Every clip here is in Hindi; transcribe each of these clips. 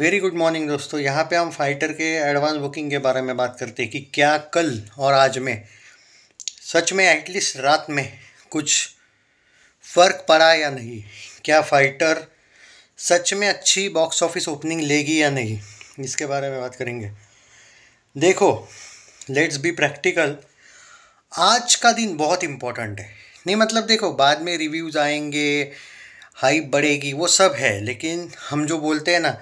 वेरी गुड मॉर्निंग दोस्तों यहाँ पे हम फाइटर के एडवांस बुकिंग के बारे में बात करते हैं कि क्या कल और आज में सच में एटलीस्ट रात में कुछ फ़र्क पड़ा या नहीं क्या फाइटर सच में अच्छी बॉक्स ऑफिस ओपनिंग लेगी या नहीं इसके बारे में बात करेंगे देखो लेट्स बी प्रैक्टिकल आज का दिन बहुत इम्पोर्टेंट है नहीं मतलब देखो बाद में रिव्यूज़ आएंगे हाइप बढ़ेगी वो सब है लेकिन हम जो बोलते हैं ना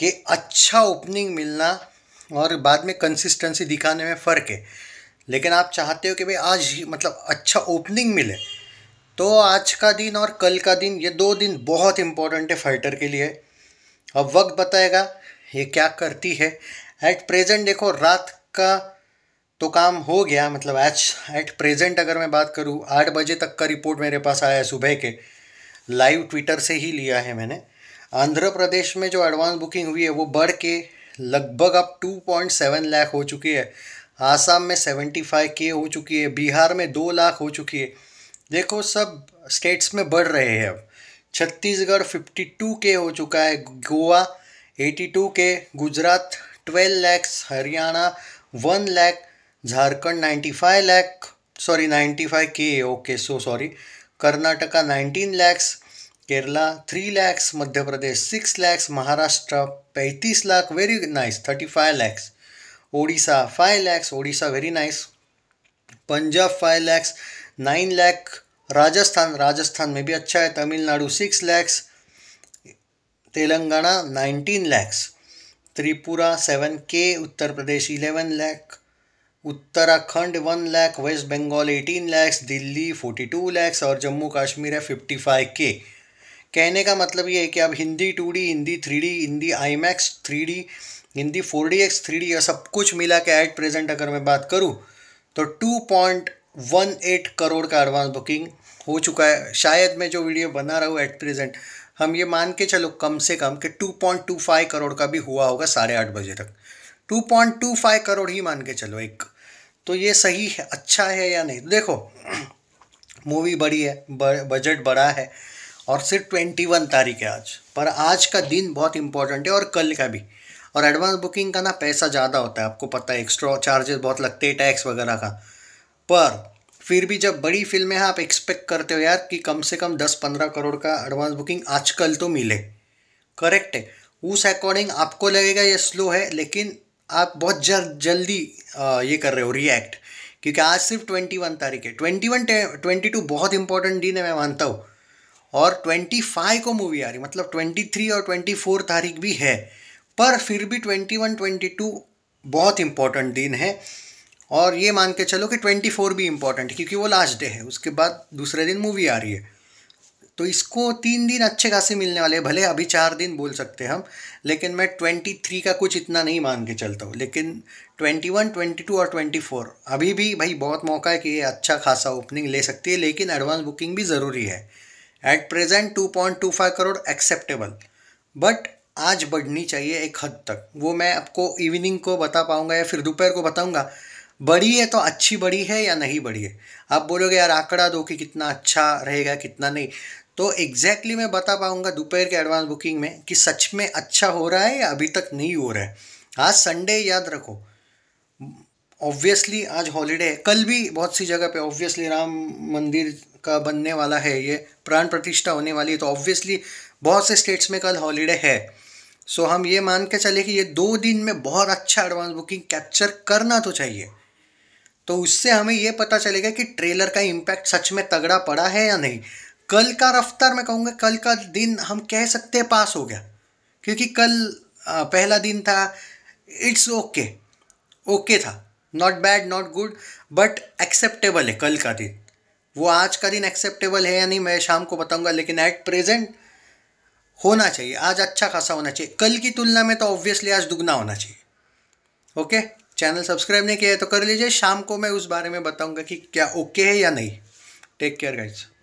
कि अच्छा ओपनिंग मिलना और बाद में कंसिस्टेंसी दिखाने में फ़र्क है लेकिन आप चाहते हो कि भाई आज मतलब अच्छा ओपनिंग मिले तो आज का दिन और कल का दिन ये दो दिन बहुत इम्पोर्टेंट है फाइटर के लिए अब वक्त बताएगा ये क्या करती है एट प्रेजेंट देखो रात का तो काम हो गया मतलब एच एट प्रेजेंट अगर मैं बात करूँ आठ बजे तक का रिपोर्ट मेरे पास आया है सुबह के लाइव ट्विटर से ही लिया है मैंने आंध्र प्रदेश में जो एडवांस बुकिंग हुई है वो बढ़ के लगभग अब 2.7 लाख हो चुकी है आसाम में 75 के हो चुकी है बिहार में दो लाख हो चुकी है देखो सब स्टेट्स में बढ़ रहे हैं अब छत्तीसगढ़ 52 के हो चुका है Goa 82 K Gujarat 12 lakhs Haryana 1 lakh Jharkhand 95 lakh sorry ninety five K okay so sorry Karnataka nineteen lakhs Kerala three lakhs Madhya Pradesh six lakhs Maharashtra पैंतीस lakh very nice thirty five lakhs Odisha five lakhs Odisha very nice Punjab five lakhs nine lakh Rajasthan Rajasthan में भी अच्छा है Tamil Nadu six lakhs Telangana nineteen lakhs Tripura seven K Uttar Pradesh eleven lakh Uttarakhand one lakh west Bengal eighteen lakhs Delhi forty two lakhs और जम्मू कश्मीर है फिफ्टी फाइव के कहने का मतलब ये है कि अब Hindi two D Hindi three D Hindi IMAX three D Hindi four D X three D या सब कुछ मिला के एट प्रेजेंट अगर मैं बात करूँ तो two point one eight crore का एडवांस बुकिंग हो चुका है शायद मैं जो वीडियो बना रहा हूँ एट प्रेजेंट हम ये मान के चलो कम से कम कि two point two five crore का भी हुआ होगा साढ़े आठ बजे तक two point two five crore ही मान के चलो एक तो ये सही है अच्छा है या नहीं देखो मूवी बड़ी है बजट बड़ा है और सिर्फ ट्वेंटी वन तारीख है आज पर आज का दिन बहुत इंपॉर्टेंट है और कल का भी और एडवांस बुकिंग का ना पैसा ज़्यादा होता है आपको पता है एक्स्ट्रा चार्जेस बहुत लगते हैं टैक्स वगैरह का पर फिर भी जब बड़ी फिल्में हैं आप एक्सपेक्ट करते हो यार कि कम से कम दस पंद्रह करोड़ का एडवांस बुकिंग आजकल तो मिले करेक्ट है उस अकॉर्डिंग आपको लगेगा ये स्लो है लेकिन आप बहुत जल्द जल्दी ये कर रहे हो रिएक्ट क्योंकि आज सिर्फ ट्वेंटी वन तारीख है ट्वेंटी वन ट्वेंटी टू बहुत इंपॉर्टेंट दिन है मैं मानता हूँ और 25 को मूवी आ रही मतलब 23 और 24 तारीख भी है पर फिर भी 21 22 बहुत इम्पॉर्टेंट दिन है और ये मान के चलो कि 24 भी इम्पॉर्टेंट है क्योंकि वो लास्ट डे है उसके बाद दूसरे दिन मूवी आ रही है तो इसको तीन दिन अच्छे खासे मिलने वाले हैं भले अभी चार दिन बोल सकते हम लेकिन मैं ट्वेंटी थ्री का कुछ इतना नहीं मान के चलता हूँ लेकिन ट्वेंटी वन ट्वेंटी टू और ट्वेंटी फोर अभी भी भाई बहुत मौका है कि ये अच्छा खासा ओपनिंग ले सकती है लेकिन एडवांस बुकिंग भी ज़रूरी है at present 2.25 crore acceptable but आज बढ़नी चाहिए एक हद तक वो मैं आपको इवनिंग को बता पाऊँगा या फिर दोपहर को बताऊँगा बड़ी है तो अच्छी बड़ी है या नहीं बड़ी है आप बोलोगे यार आंकड़ा दो कि कितना अच्छा रहेगा कितना नहीं तो एग्जैक्टली exactly मैं बता पाऊँगा दोपहर के एडवांस बुकिंग में कि सच में अच्छा हो रहा है या अभी तक नहीं हो रहा है आज संडे याद रखो ऑब्वियसली आज हॉलीडे है कल भी बहुत सी जगह पे ऑब्वियसली राम मंदिर का बनने वाला है ये प्राण प्रतिष्ठा होने वाली है तो ऑब्वियसली बहुत से स्टेट्स में कल हॉलीडे है सो हम ये मान के चले कि ये दो दिन में बहुत अच्छा एडवांस बुकिंग कैप्चर करना तो चाहिए तो उससे हमें ये पता चलेगा कि ट्रेलर का इम्पैक्ट सच में तगड़ा पड़ा है या नहीं कल का रफ्तार मैं कहूँगा कल का दिन हम कह सकते हैं पास हो गया क्योंकि कल पहला दिन था इट्स ओके ओके था not bad not good but acceptable है कल का दिन वो आज का दिन एक्सेप्टेबल है या नहीं मैं शाम को बताऊंगा लेकिन एट प्रेजेंट होना चाहिए आज अच्छा खासा होना चाहिए कल की तुलना में तो ऑब्वियसली आज दुगना होना चाहिए ओके चैनल सब्सक्राइब नहीं किया है तो कर लीजिए शाम को मैं उस बारे में बताऊंगा कि क्या ओके है या नहीं टेक केयर गाइड्स